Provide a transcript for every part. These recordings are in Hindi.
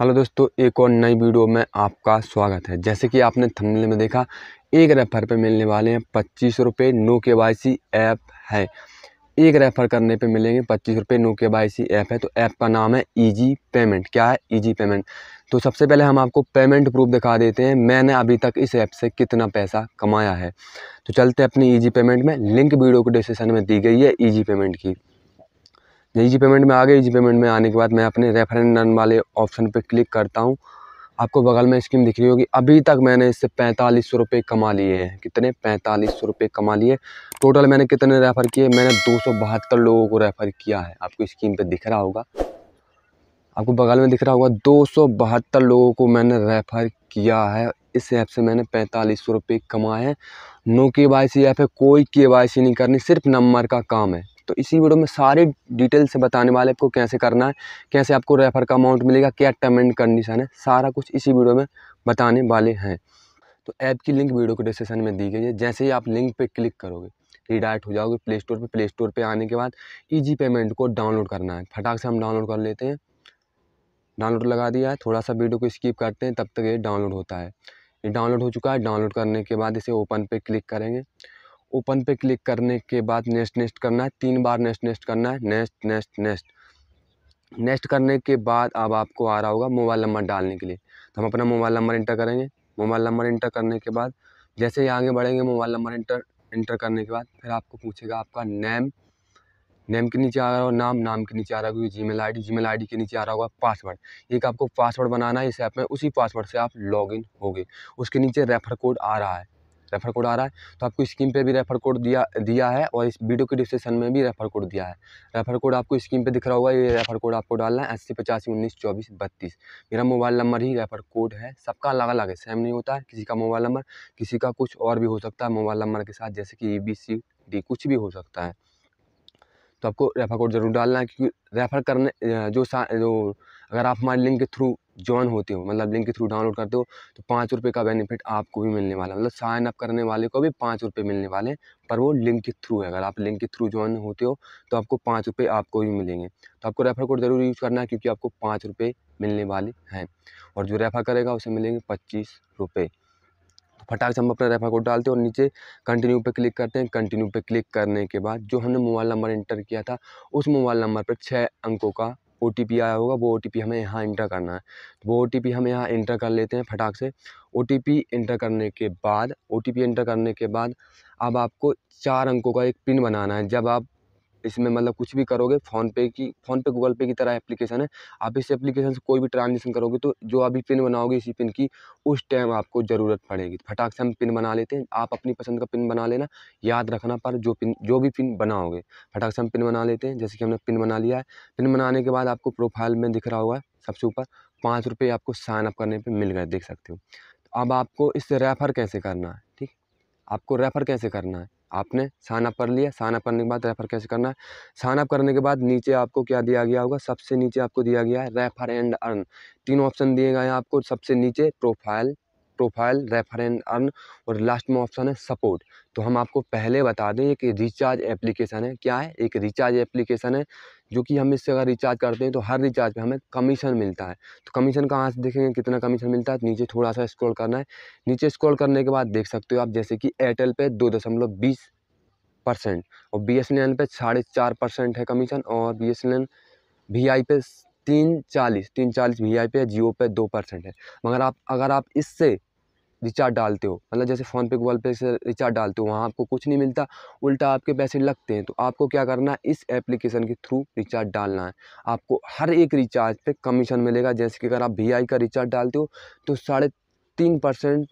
हेलो दोस्तों एक और नई वीडियो में आपका स्वागत है जैसे कि आपने थंबनेल में देखा एक रेफर पे मिलने वाले हैं पच्चीस रुपये नो के वाई सी ऐप है एक रेफर करने पे मिलेंगे पच्चीस रुपये नो के वाई सी ऐप है तो ऐप का नाम है इजी पेमेंट क्या है इजी पेमेंट तो सबसे पहले हम आपको पेमेंट प्रूफ दिखा देते हैं मैंने अभी तक इस ऐप से कितना पैसा कमाया है तो चलते अपनी ईजी पेमेंट में लिंक वीडियो को डिस्क्रिप्शन में दी गई है ईजी पेमेंट की ईजी पेमेंट में आ गए जी पेमेंट में आने के बाद मैं अपने रेफरेंस नन वाले ऑप्शन पर क्लिक करता हूँ आपको बगल में स्कीम दिख रही होगी अभी तक मैंने इससे पैंतालीस सौ रुपये कमा लिए हैं कितने पैंतालीस सौ रुपये कमा लिए टोटल मैंने कितने रेफ़र किए मैंने दो सौ बहत्तर लोगों को रेफ़र किया है आपको स्कीम पे दिख रहा होगा आपको बगल में दिख रहा होगा दो सौ बहत्तर लोगों को मैंने रेफ़र किया है इस ऐप से मैंने पैंतालीस सौ रुपये कमाए हैं नो के वाई सी ऐप है कोई के वाई सी नहीं करनी सिर्फ नंबर का काम है तो इसी वीडियो में सारे डिटेल से बताने वाले आपको कैसे करना है कैसे आपको रेफ़र का अमाउंट मिलेगा क्या टर्म एंड कंडीशन है सारा कुछ इसी वीडियो में बताने वाले हैं तो ऐप की लिंक वीडियो को डिस्क्रिप्शन में दी गई है जैसे ही आप लिंक पर क्लिक करोगे रिडायरेक्ट हो जाओगे प्ले स्टोर पर प्ले स्टोर पर आने के बाद ईजी पेमेंट को डाउनलोड करना है फटाक से हम डाउनलोड कर लेते हैं डाउनलोड लगा दिया है थोड़ा सा वीडियो को स्किप करते हैं तब तक ये डाउनलोड होता है ये डाउनलोड हो चुका है डाउनलोड करने के बाद इसे ओपन पे क्लिक करेंगे ओपन पे क्लिक करने के बाद नेक्स्ट नेक्स्ट करना है तीन बार नेक्स्ट नेक्स्ट करना है नेक्स्ट नेक्स्ट नेक्स्ट नेक्स्ट करने के बाद अब आपको आ रहा होगा मोबाइल नंबर डालने के लिए तो हम अपना मोबाइल नंबर इंटर करेंगे मोबाइल नंबर इंटर करने के बाद जैसे ही आगे बढ़ेंगे मोबाइल नंबर इंटर इंटर करने के बाद फिर आपको पूछेगा आपका नेम नेम के नीचे आ रहा होगा नाम नाम के नीचे आ रहा होगा Gmail I D Gmail I D के नीचे आ रहा होगा पासवर्ड एक आपको पासवर्ड बनाना है इस ऐप में उसी पासवर्ड से आप लॉगिन होगे उसके नीचे रेफर कोड आ रहा है रेफ़र कोड आ रहा है तो आपको स्क्रीन पे भी रेफ़र कोड दिया दिया है और इस वीडियो के डिस्क्रिप्शन में भी रेफ़र कोड दिया है रेफ़र कोड आपको स्क्रीन पे दिख रहा होगा ये रेफ़र कोड आपको डालना है अस्सी पचासी उन्नीस चौबीस बत्तीस मेरा मोबाइल नंबर ही रेफ़र कोड है सबका अलग अलग है सेम नहीं होता है किसी का मोबाइल नंबर किसी का कुछ और भी हो सकता है मोबाइल नंबर के साथ जैसे कि ए बी सी डी कुछ भी हो सकता है तो आपको रेफ़र कोड ज़रूर डालना है क्योंकि रेफ़र करने जो जो अगर आप हमारे लिंक के थ्रू जॉइन होते हो मतलब लिंक के थ्रू डाउनलोड करते हो तो पाँच रुपये का बेनिफिट आपको भी मिलने वाला मतलब साइन अप करने वाले को भी पाँच रुपये मिलने वाले हैं पर वो लिंक के थ्रू है अगर आप लिंक के थ्रू ज्वाइन होते हो तो आपको पाँच रुपये आपको भी मिलेंगे तो आपको रेफर कोड ज़रूर यूज़ करना है क्योंकि आपको पाँच रुपये मिलने वाले हैं और जो रेफर करेगा उसे मिलेंगे पच्चीस रुपये तो फटाक से हम अपना रेफर कोड डालते हैं और नीचे कंटिन्यू पर क्लिक करते हैं कंटिन्यू पर क्लिक करने के बाद जो हमने मोबाइल नंबर इंटर किया था उस मोबाइल नंबर पर छः अंकों का ओ टी पी आया होगा वो ओ टी पी हमें यहाँ इंटर करना है तो वो ओ टी पी हम यहाँ इंटर कर लेते हैं फटाक से ओ टी पी इंटर करने के बाद ओ टी पी इंटर करने के बाद अब आपको चार अंकों का एक पिन बनाना है जब आप इसमें मतलब कुछ भी करोगे फ़ोनपे की फ़ोनपे गूगल पे की तरह एप्लीकेशन है आप इस एप्लीकेशन से कोई भी ट्रांजेक्शन करोगे तो जो अभी पिन बनाओगे इसी पिन की उस टाइम आपको ज़रूरत पड़ेगी फटाक से हम पिन बना लेते हैं आप अपनी पसंद का पिन बना लेना याद रखना पर जो पिन जो भी पिन बनाओगे फटाक से हम पिन बना लेते हैं जैसे कि हमने पिन बना लिया है पिन बनाने के बाद आपको प्रोफाइल में दिख रहा होगा सबसे ऊपर पाँच रुपये आपको साइन अप करने पर मिल गए देख सकते हो अब आपको इससे रेफ़र कैसे करना है ठीक आपको रेफ़र कैसे करना है आपने साइन अप कर लिया साइन अप करने के बाद रेफ़र कैसे करना है साइन अप करने के बाद नीचे आपको क्या दिया गया होगा सबसे नीचे आपको दिया गया है रेफ़र एंड अर्न तीन ऑप्शन दिए गए हैं आपको सबसे नीचे प्रोफाइल प्रोफाइल रेफरेंस अर्न और लास्ट में ऑप्शन है सपोर्ट तो हम आपको पहले बता दें एक रिचार्ज एप्लीकेशन है क्या है एक रिचार्ज एप्लीकेशन है जो कि हम इससे अगर रिचार्ज करते हैं तो हर रिचार्ज पे हमें कमीशन मिलता है तो कमीशन कहाँ से देखेंगे कितना कमीशन मिलता है नीचे थोड़ा सा स्क्रॉल करना है नीचे स्क्रॉल करने के बाद देख सकते हो आप जैसे कि एयरटेल पे दो दशमलव बीस परसेंट और बी एस एन एल पे साढ़े चार परसेंट है कमीशन और B S N L V I पे तीन चालीस तीन चालीस वी आई पे जियो पे दो परसेंट है मगर आप अगर आप इससे रिचार्ज डालते हो मतलब जैसे फ़ोनपे गूगल पे से रिचार्ज डालते हो वहाँ आपको कुछ नहीं मिलता उल्टा आपके पैसे लगते हैं तो आपको क्या करना है इस एप्लीकेशन के थ्रू रिचार्ज डालना है आपको हर एक रिचार्ज पे कमीशन मिलेगा जैसे कि अगर आप वी आई का रिचार्ज डालते हो तो साढ़े तीन परसेंट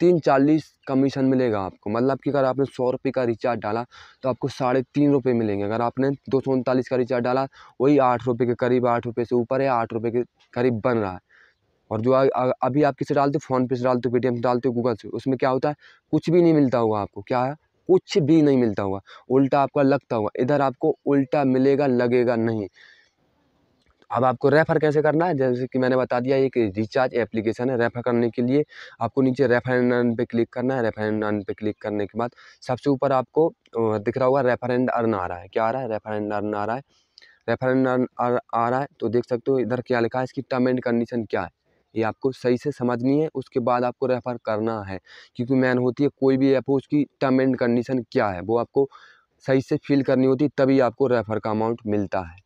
तीन चालीस कमीशन मिलेगा आपको मतलब कि अगर आपने सौ रुपये का रिचार्ज डाला तो आपको साढ़े तीन रुपये मिलेंगे अगर आपने दो सौ उनतालीस का रिचार्ज डाला वही आठ रुपये के करीब आठ रुपये से ऊपर है आठ रुपये के करीब बन रहा है और जो अभी आप किसे डालते हो फ़ोनपे से डालते हो पेटीएम से डालते हो गूगल से उसमें क्या होता है कुछ भी नहीं मिलता होगा आपको क्या है कुछ भी नहीं मिलता होगा उल्टा आपका लगता होगा इधर आपको उल्टा मिलेगा लगेगा नहीं अब आपको रेफ़र कैसे करना है जैसे कि मैंने बता दिया एक रिचार्ज एप्लीकेशन है रेफ़र करने के लिए आपको नीचे रेफर अर्न पे क्लिक करना है रेफर अर्न पे क्लिक करने के बाद सबसे ऊपर आपको दिख रहा होगा रेफर एंड अर्न आ रहा है क्या आ रहा है रेफर एंड अर्न आ रहा है रेफर एंड अर्न आ रहा है तो देख सकते हो इधर क्या लिखा है इसकी टर्म एंड कंडीशन क्या है ये आपको सही से समझनी है उसके बाद आपको रेफ़र करना है क्योंकि मैन होती है कोई भी ऐप हो उसकी टर्म एंड कंडीशन क्या है वो आपको सही से फिल करनी होती है तभी आपको रेफ़र का अमाउंट मिलता है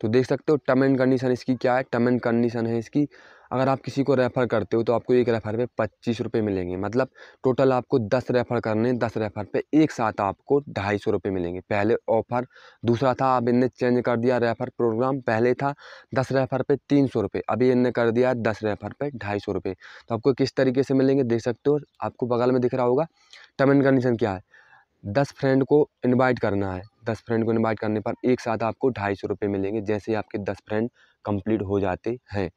तो देख सकते हो टर्म एंड कंडीशन इसकी क्या है टर्म एंड कंडीशन है इसकी अगर आप किसी को रेफ़र करते हो तो आपको एक रेफ़र पे पच्चीस रुपये मिलेंगे मतलब टोटल आपको दस रेफ़र करने दस रेफ़र पे एक साथ आपको ढाई सौ रुपये मिलेंगे पहले ऑफ़र दूसरा था अब इनने चेंज कर दिया रेफ़र प्रोग्राम पहले था दस रेफ़र पे तीन सौ रुपये अभी इनने कर दिया दस रेफ़र पे ढाई सौ रुपये तो आपको किस तरीके से मिलेंगे देख सकते हो आपको बगल में दिख रहा होगा टर्म एंड कंडीशन क्या है दस फ्रेंड को इनवाइट करना है दस फ्रेंड को इनवाइट करने पर एक साथ आपको ढाई सौ रुपये मिलेंगे जैसे ही आपके दस फ्रेंड कंप्लीट हो जाते हैं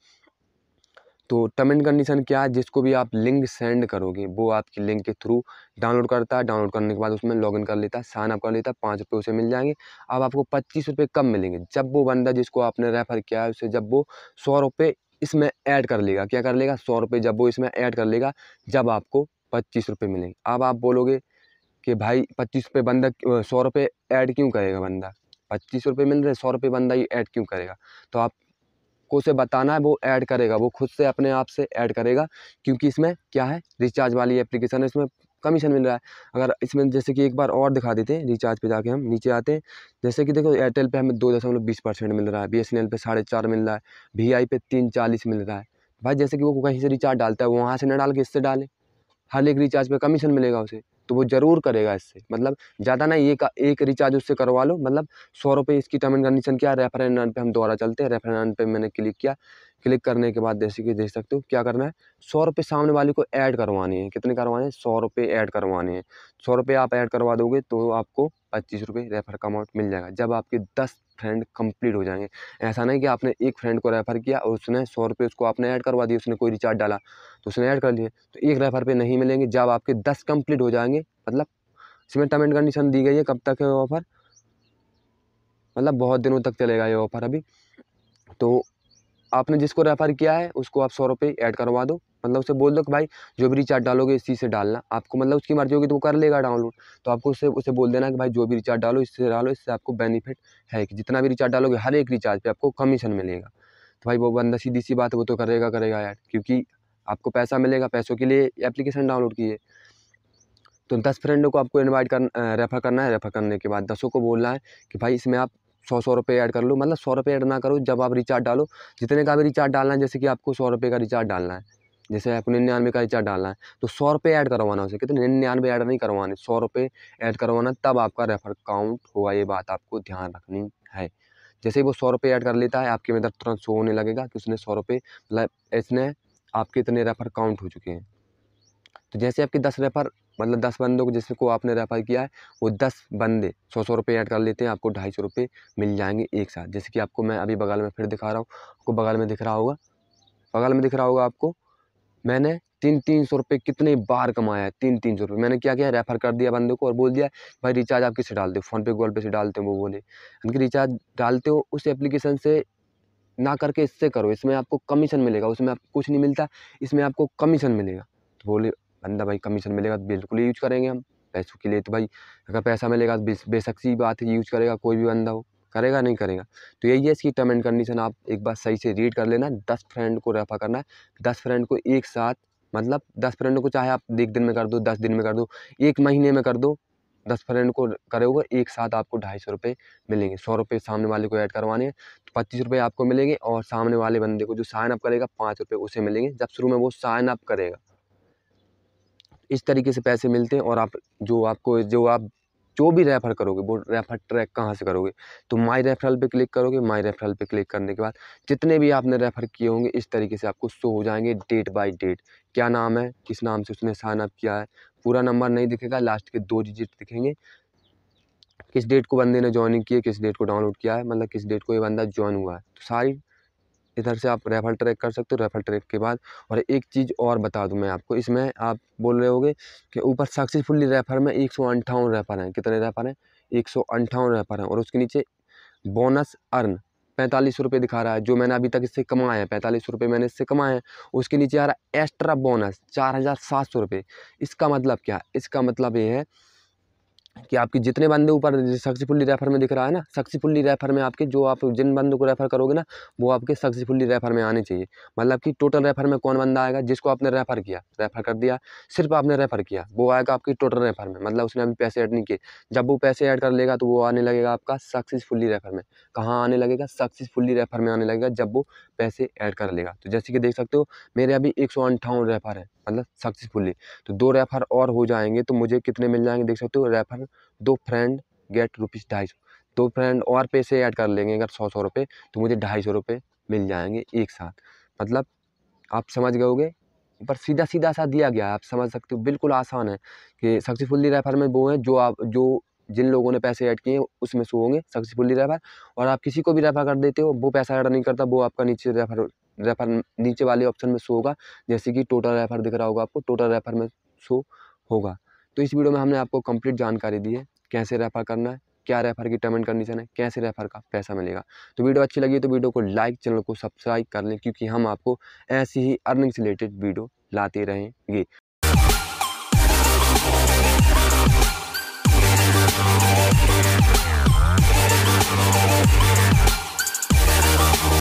तो टर्म एंड कंडीशन क्या है जिसको भी आप लिंक सेंड करोगे वो आपकी लिंक के थ्रू डाउनलोड करता है डाउनलोड करने के बाद उसमें लॉगिन कर लेता है साइन अप कर लेता है पाँच रुपये उसे मिल जाएंगे अब आपको पच्चीस रुपये कम मिलेंगे जब वो बंदा जिसको आपने रेफ़र किया है उसे जब वो सौ रुपये इसमें ऐड कर लेगा क्या कर लेगा सौ रुपये जब वो इसमें ऐड कर लेगा जब आपको पच्चीस रुपये मिलेंगे अब आप बोलोगे कि भाई पच्चीस रुपये बंदा सौ रुपये ऐड क्यों करेगा बंदा पच्चीस रुपये मिल रहे सौ रुपये बंदा ही ऐड क्यों करेगा तो आपको उसे बताना है वो ऐड करेगा वो खुद से अपने आप से ऐड करेगा क्योंकि इसमें क्या है रिचार्ज वाली एप्लीकेशन है इसमें कमीशन मिल रहा है अगर इसमें जैसे कि एक बार और दिखा देते हैं रिचार्ज पे जाके हम नीचे आते हैं जैसे कि देखो एयरटेल पे हमें दो दशमलव बीस परसेंट मिल रहा है बी एस एन एल पे साढ़े चार मिल रहा है वी आई पे तीन चालीस मिल रहा है भाई जैसे कि वो कहीं से रिचार्ज डालता है वो वहाँ से ना डाल के इससे डाले हर एक रिचार्ज पर कमीशन मिलेगा उसे तो वो ज़रूर करेगा इससे मतलब ज़्यादा ये का एक रिचार्ज उससे करवा लो मतलब सौ रुपये इसकी टर्म एंड कंडीशन क्या रेफर एंड अर्न पे हम दोबारा चलते हैं रेफर एंड पे मैंने क्लिक किया क्लिक करने के बाद जैसे कि देख सकते हो क्या करना है सौ रुपये सामने वाले को ऐड करवानी है कितने करवाने हैं सौ रुपये ऐड करवाने हैं सौ रुपये आप ऐड करवा दोगे तो आपको पच्चीस रुपये रेफ़र का अमाउंट मिल जाएगा जब आपके दस फ्रेंड कंप्लीट हो जाएंगे ऐसा नहीं कि आपने एक फ्रेंड को रेफ़र किया और उसने सौ रुपये उसको आपने ऐड करवा दिया उसने कोई रिचार्ज डाला तो उसने ऐड कर लिया तो एक रेफ़र पर नहीं मिलेंगे जब आपके दस कम्प्लीट हो जाएंगे मतलब इसमें टर्म एंड कंडीशन दी गई है कब तक है ऑफ़र मतलब बहुत दिनों तक चलेगा ये ऑफ़र अभी तो आपने जिसको रेफ़र किया है उसको आप सौ रुपये ऐड करवा दो मतलब उसे बोल दो कि भाई जो भी रिचार्ज डालोगे इसी से डालना आपको मतलब उसकी मर्जी होगी तो वो कर लेगा डाउनलोड तो आपको उसे उसे बोल देना कि भाई जो भी रिचार्ज डालो इससे डालो इससे आपको बेनिफिट है कि जितना भी रिचार्ज डालोगे हर एक रिचार्ज पर आपको कमीशन मिलेगा तो भाई वो बंदा सीधी सी बात है वो तो करेगा करेगा ऐड क्योंकि आपको पैसा मिलेगा पैसों के लिए एप्लीकेशन डाउनलोड किए तो दस फ्रेंडों को आपको इन्वाइट कर रेफ़र करना है रेफ़र करने के बाद दसों को बोलना है कि भाई इसमें आप सौ सौ रुपये ऐड कर लो मतलब सौ रुपये ऐड ना करो जब आप रिचार्ज डालो जितने का भी रिचार्ज डालना है जैसे कि आपको सौ रुपये का रिचार्ज डालना है जैसे आपको निन्यानवे का रिचार्ज डालना है तो सौ रुपये ऐड करवाना उसे कितने निन्यानवे ऐड नहीं करवाने सौ रुपये ऐड करवाना तब आपका रेफर काउंट होगा ये बात आपको ध्यान रखनी है जैसे वो सौ रुपये ऐड कर लेता है आपके में तुरंत शो होने लगेगा कि उसने सौ रुपये मतलब इसने आपके इतने रेफर काउंट हो चुके हैं तो जैसे आपके दस रेफ़र मतलब दस बंदों को जिसको आपने रेफ़र किया है वो दस बंदे सौ सौ रुपये ऐड कर लेते हैं आपको ढाई सौ रुपये मिल जाएंगे एक साथ जैसे कि आपको मैं अभी बगल में फिर दिखा रहा हूँ आपको बगल में दिख रहा होगा बगल में दिख रहा होगा आपको मैंने तीन तीन सौ रुपये कितने बार कमाया है तीन तीन सौ रुपये मैंने क्या किया रेफ़र कर दिया बंदे को और बोल दिया भाई रिचार्ज आप किससे डालते हो फ़ोनपे गूगल पे से डालते हो वो बोले उनकी रिचार्ज डालते हो उस एप्लीकेशन से ना करके इससे करो इसमें आपको कमीशन मिलेगा उसमें आपको कुछ नहीं मिलता इसमें आपको कमीशन मिलेगा तो बोले बंदा भाई कमीशन मिलेगा तो बिल्कुल ही यूज करेंगे हम पैसों के लिए तो भाई अगर पैसा मिलेगा तो बेशक सी बात है यूज करेगा कोई भी बंदा हो करेगा नहीं करेगा तो यही है इसकी टर्म एंड कंडीशन आप एक बार सही से रीड कर लेना दस फ्रेंड को रेफर करना है दस फ्रेंड को एक साथ मतलब दस फ्रेंड को चाहे आप एक दिन में कर दो दस दिन में कर दो एक महीने में कर दो दस फ्रेंड को करोगे एक साथ आपको ढाई सौ रुपये मिलेंगे सौ रुपये सामने वाले को ऐड करवाने हैं तो पच्चीस रुपये आपको मिलेंगे और सामने वाले बंदे को जो साइन अप करेगा पाँच रुपये उसे मिलेंगे जब शुरू में वो साइन अप करेगा इस तरीके से पैसे मिलते हैं और आप जो आपको जो आप जो भी रेफ़र करोगे वो रेफ़र ट्रैक कहाँ से करोगे तो माई रेफ़रल पे क्लिक करोगे माई रेफ़रल पे क्लिक करने के बाद जितने भी आपने रेफ़र किए होंगे इस तरीके से आपको शो हो जाएंगे डेट बाय डेट क्या नाम है किस नाम से उसने साइन अप किया है पूरा नंबर नहीं दिखेगा लास्ट के दो डिजिट दिखेंगे किस डेट को बंदे ने ज्वाइनिंग की है किस डेट को डाउनलोड किया है मतलब किस डेट को ये बंदा ज्वाइन हुआ है तो सारी इधर से आप रेफर ट्रैक कर सकते हो रेफर ट्रैक के बाद और एक चीज़ और बता दूँ मैं आपको इसमें आप बोल रहे होगे कि ऊपर सक्सेसफुली रेफर में एक सौ अंठावन रेफर हैं कितने रेफर हैं एक सौ अंठावन रेफर हैं और उसके नीचे बोनस अर्न पैंतालीस रुपये दिखा रहा है जो मैंने अभी तक इससे कमाए हैं पैंतालीस रुपये मैंने इससे कमाए हैं उसके नीचे आ रहा है एक्स्ट्रा बोनस चार हज़ार सात सौ रुपये इसका मतलब क्या है इसका मतलब ये है कि आपके जितने बंदे ऊपर सक्सेसफुली रेफर में दिख रहा है ना सक्सेसफुली रेफर में आपके जो आप जिन बंदों को रेफर करोगे ना वो आपके सक्सेसफुली रेफर में आने चाहिए मतलब कि टोटल रेफर में कौन बंदा आएगा जिसको आपने रेफर किया रेफर कर दिया सिर्फ आपने रेफर किया वो आएगा आपके टोटल रेफर में मतलब उसने अभी पैसे ऐड नहीं किए जब वो पैसे ऐड कर लेगा तो वो आने लगेगा आपका सक्सेसफुली रेफर में कहाँ आने लगेगा सक्सेसफुली रेफर में आने लगेगा जब वो पैसे ऐड कर लेगा तो जैसे कि देख सकते हो मेरे अभी एक रेफर है मतलब सक्सेसफुली तो दो रेफ़र और हो जाएंगे तो मुझे कितने मिल जाएंगे देख सकते हो रेफ़र दो फ्रेंड गेट रुपीज़ ढाई सौ दो फ्रेंड और पैसे ऐड कर लेंगे अगर सौ सौ रुपये तो मुझे ढाई सौ रुपये मिल जाएंगे एक साथ मतलब आप समझ गए पर सीधा सीधा सा दिया गया है आप समझ सकते हो बिल्कुल आसान है कि सक्सेसफुली रेफ़र में वो हैं जो आप जो जिन लोगों ने पैसे ऐड किए हैं उसमें से होंगे सक्सेसफुली रेफ़र और आप किसी को भी रेफ़र कर देते हो वो पैसा ऐड नहीं करता वो आपका नीचे रेफ़र रेफर नीचे वाले ऑप्शन में शो होगा जैसे कि टोटल रेफर दिख रहा होगा आपको टोटल रेफर में शो होगा तो इस वीडियो में हमने आपको कंप्लीट जानकारी दी है कैसे रेफर करना है क्या रेफर की टर्मेंट कंडीशन है कैसे रेफर का पैसा मिलेगा तो वीडियो अच्छी लगी तो वीडियो को लाइक चैनल को सब्सक्राइब कर लें क्योंकि हम आपको ऐसी ही अर्निंग से रिलेटेड वीडियो लाते रहेंगे